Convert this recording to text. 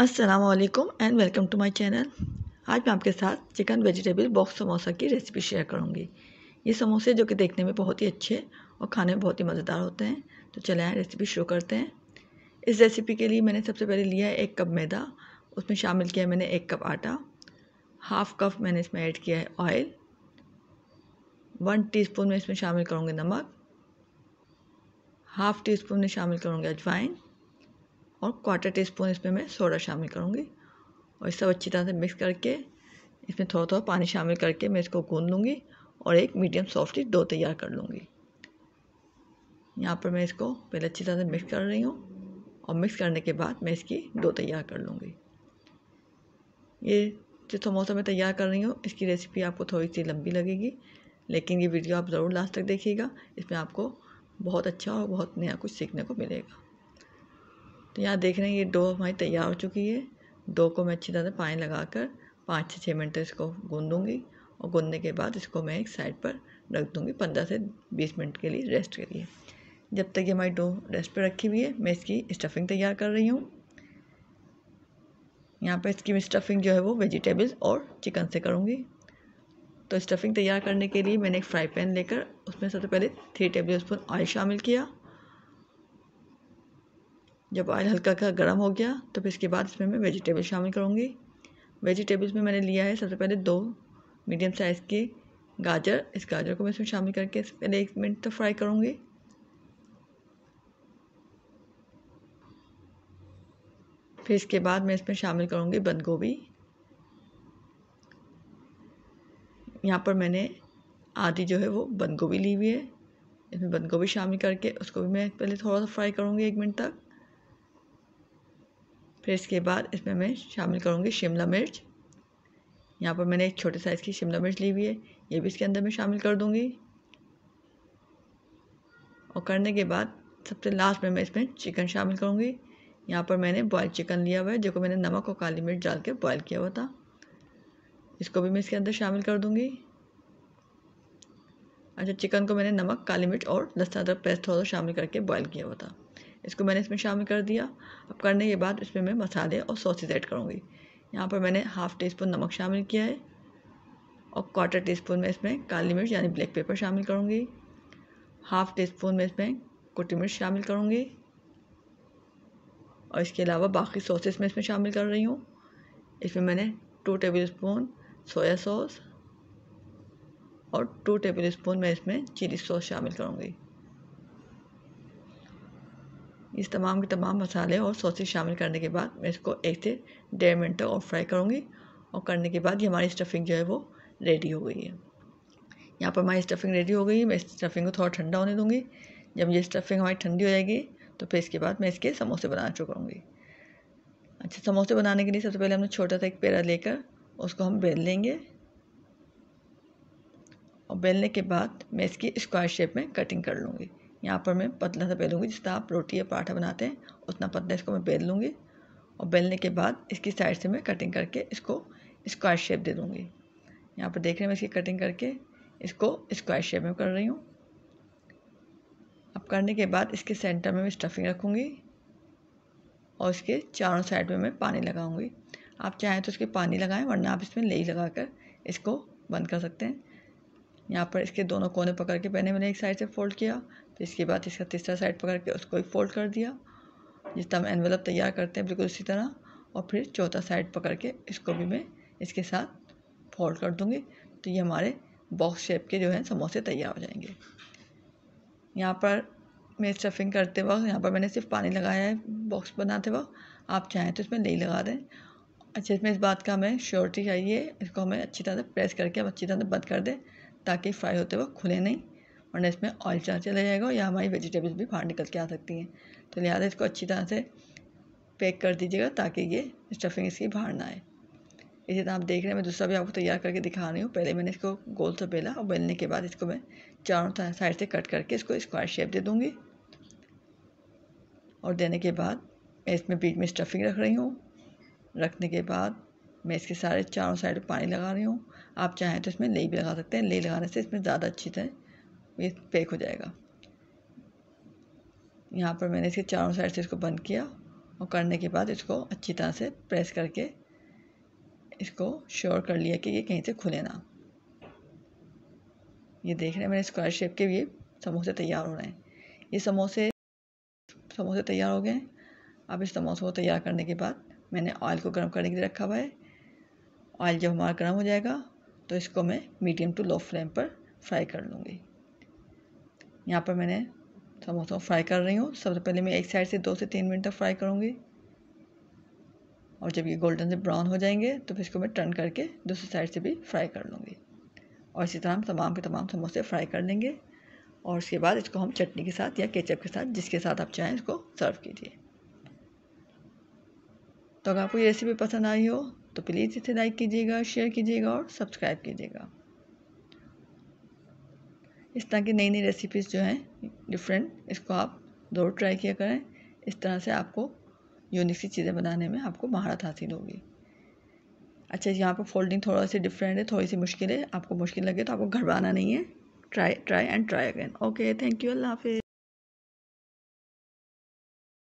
अस्सलाम वालेकुम and welcome to my channel आज मैं आपके साथ चिकन वेजिटेबल बॉक्स समोसा की रेसिपी शेयर करूंगी ये समोसे जो कि देखने में बहुत ही अच्छे और खाने में बहुत ही मज़ेदार होते हैं तो चले आए रेसिपी शुरू करते हैं इस रेसिपी के लिए मैंने सबसे पहले लिया है एक कप मैदा उसमें शामिल किया है मैंने एक कप आटा हाफ कप मैंने इसमें ऐड किया है ऑयल वन टी में इसमें शामिल करूँगी नमक हाफ़ टी स्पून में शामिल करूँगी अजवाइन और क्वार्टर टी स्पून इसमें मैं सोडा शामिल करूँगी और इस सब अच्छी तरह से मिक्स करके इसमें थोड़ा थोड़ा पानी शामिल करके मैं इसको गूँध लूँगी और एक मीडियम सॉफ्ट डो तैयार कर लूँगी यहाँ पर मैं इसको पहले अच्छी तरह से मिक्स कर रही हूँ और मिक्स करने के बाद मैं इसकी डो तैयार कर लूँगी ये जो समोसा मैं तैयार कर रही हूँ इसकी रेसिपी आपको थोड़ी सी लंबी लगेगी लेकिन ये वीडियो आप ज़रूर लास्ट तक देखिएगा इसमें आपको बहुत अच्छा और बहुत नया कुछ सीखने को मिलेगा यहाँ देख रहे हैं ये डो हमारी तैयार हो चुकी है डो को मैं अच्छी तरह से पानी लगा कर पाँच से छः मिनट तक इसको गूँदूँगी और गूँने के बाद इसको मैं एक साइड पर रख दूँगी पंद्रह से बीस मिनट के लिए रेस्ट के लिए जब तक ये हमारी डो रेस्ट पर रखी हुई है मैं इसकी स्टफिंग तैयार कर रही हूँ यहाँ पर इसकी स्टफिंग जो है वो वेजिटेबल्स और चिकन से करूँगी तो स्टफिंग तैयार करने के लिए मैंने एक फ्राई पैन लेकर उसमें सबसे पहले थ्री टेबल स्पून ऑयल शामिल किया जब ऑयल हल्का हल्का गर्म हो गया तो फिर इसके बाद इसमें मैं वेजिटेबल शामिल करूँगी वेजिटेबल्स में मैंने लिया है सबसे पहले दो मीडियम साइज़ के गाजर इस गाजर को मैं इसमें शामिल करके इस पहले एक मिनट तक तो फ्राई करूँगी फिर इसके बाद मैं इसमें शामिल करूँगी बंद गोभी यहाँ पर मैंने आधी जो है वो बंद गोभी ली हुई है इसमें बंद गोभी शामिल करके उसको भी मैं पहले थोड़ा सा फ्राई करूँगी एक मिनट तक फिर इसके बाद इसमें मैं शामिल करूँगी शिमला मिर्च यहाँ पर मैंने एक छोटे साइज़ की शिमला मिर्च ली हुई है ये भी इसके अंदर मैं शामिल कर दूँगी और करने के बाद सबसे लास्ट में मैं इसमें चिकन शामिल करूँगी यहाँ पर मैंने बॉयल चिकन लिया हुआ है जो को मैंने नमक और काली मिर्च डाल के बॉयल किया हुआ था इसको भी मैं इसके अंदर शामिल कर दूँगी अच्छा चिकन को मैंने नमक काली मिर्च और लहसुन अदरक पेस्ट थोड़ा शामिल करके बॉयल किया हुआ था इसको मैंने इसमें शामिल कर दिया अब करने के बाद इसमें मैं मसाले और सॉसेज ऐड करूँगी यहाँ पर मैंने हाफ़ टी स्पून नमक शामिल किया है और क्वार्टर टी स्पून में इसमें काली मिर्च यानी ब्लैक पेपर शामिल करूँगी हाफ़ टी स्पून में इसमें कुटी मिर्च शामिल करूँगी और इसके अलावा बाकी सॉसेस में इसमें शामिल कर रही हूँ इसमें मैंने two tablespoon soya sauce और टू टेबल स्पून मैं इसमें चिली सॉस शामिल करूँगी इस तमाम के तमाम मसाले और सॉसेज शामिल करने के बाद मैं इसको एक से डेढ़ मिनट तक और फ्राई करूँगी और करने के बाद ये हमारी स्टफिंग जो है वो रेडी हो गई है यहाँ पर हमारी स्टफिंग रेडी हो गई है मैं इस स्टफिंग को थोड़ा ठंडा होने दूँगी जब ये स्टफिंग हमारी ठंडी हो जाएगी तो फिर इसके बाद मैं इसके समोसे बनाना शुरू करूँगी अच्छा समोसे बनाने के लिए सबसे पहले हमने छोटा सा एक पेड़ा लेकर उसको हम बेल लेंगे और बेलने के बाद मैं इसकी स्क्वायर शेप में कटिंग कर लूँगी यहाँ पर मैं पतला सा बेलूँगी जिस आप रोटी या पराठा बनाते हैं उतना पतला इसको मैं बेल लूँगी और बेलने के बाद इसकी साइड से मैं कटिंग करके इसको स्क्वायर शेप दे दूँगी यहाँ पर देख रहे हैं मैं इसकी कटिंग करके इसको स्क्वायर शेप में कर रही हूँ अब करने के बाद इसके सेंटर में मैं स्टफिंग रखूँगी और इसके चारों साइड में मैं पानी लगाऊँगी आप चाहें तो इसके पानी लगाएं वरना आप इसमें लेई लगा कर इसको बंद कर सकते हैं यहाँ पर इसके दोनों कोने पकड़ के पहले मैंने एक साइड से फोल्ड किया तो इसके बाद इसका तीसरा साइड पकड़ के उसको एक फोल्ड कर दिया जिस तरह हम एनवलप तैयार करते हैं बिल्कुल उसी तरह और फिर चौथा साइड पकड़ के इसको भी मैं इसके साथ फोल्ड कर दूँगी तो ये हमारे बॉक्स शेप के जो है समोसे तैयार हो जाएंगे यहाँ पर मैं स्टफिंग करते वक्त यहाँ पर मैंने सिर्फ पानी लगाया है बॉक्स बनाते वक्त आप चाहें तो इसमें नहीं लगा दें अच्छे इसमें इस बात का हमें श्योरिटी चाहिए इसको हमें अच्छी तरह से प्रेस करके हम अच्छी तरह से बंद कर दें ताकि फ्राई होते वक्त खुले नहीं वरना इसमें ऑयल चार चला जाएगा या हमारी वेजिटेबल्स भी बाहर निकल के आ सकती हैं तो लिहाजा इसको अच्छी तरह से पैक कर दीजिएगा ताकि ये स्टफिंग इसकी बाहर ना आए इसी तरह आप देख रहे हैं मैं दूसरा भी आपको तैयार करके दिखा रही हूँ पहले मैंने इसको गोल से बेला और बेलने के बाद इसको मैं चारों साइड से कट करके इसको स्क्वायर शेप दे दूँगी और देने के बाद मैं इसमें बीच में स्टफिंग रख रही हूँ रखने के बाद मैं इसके सारे चारों साइड पानी लगा रही हूँ आप चाहें तो इसमें लेई भी लगा सकते हैं लेई लगाने से इसमें ज़्यादा अच्छी तरह ये पैक हो जाएगा यहाँ पर मैंने इसके चारों साइड से इसको बंद किया और करने के बाद इसको अच्छी तरह से प्रेस करके इसको श्योर कर लिया कि ये कहीं से खुले ना ये देख रहे हैं मैंने स्क्वायर शेप के ये समोसे तैयार हो रहे हैं ये समोसे समोसे तैयार हो गए हैं अब इस समोसे को तैयार करने के बाद मैंने ऑयल को गर्म करने के लिए रखा हुआ है ऑयल जब हमारा गर्म हो जाएगा तो इसको मैं मीडियम टू लो फ्लेम पर फ्राई कर लूँगी यहाँ पर मैंने समोसों तो फ्राई कर रही हूँ सबसे पहले मैं एक साइड से दो से तीन मिनट तक फ्राई करूँगी और जब ये गोल्डन से ब्राउन हो जाएंगे तो फिर इसको मैं टर्न करके दूसरी साइड से भी फ्राई कर लूँगी और इसी तरह हम तमाम के तमाम समोसे फ्राई कर लेंगे और उसके बाद इसको हम चटनी के साथ या केचप के साथ जिसके साथ आप चाहें इसको सर्व कीजिए तो अगर आपको ये रेसिपी पसंद आई हो तो प्लीज़ इसे लाइक कीजिएगा शेयर कीजिएगा और सब्सक्राइब कीजिएगा इस तरह की नई नई रेसिपीज़ जो हैं डिफरेंट इसको आप ज़रूर ट्राई किया करें इस तरह से आपको यूनिक सी चीज़ें बनाने में आपको महारत हासिल होगी अच्छा यहाँ पर फोल्डिंग थोड़ा सी डिफरेंट है थोड़ी सी मुश्किल है आपको मुश्किल लगे तो आपको घबराना नहीं है try try and try again okay thank you अल्लाह हाफिज़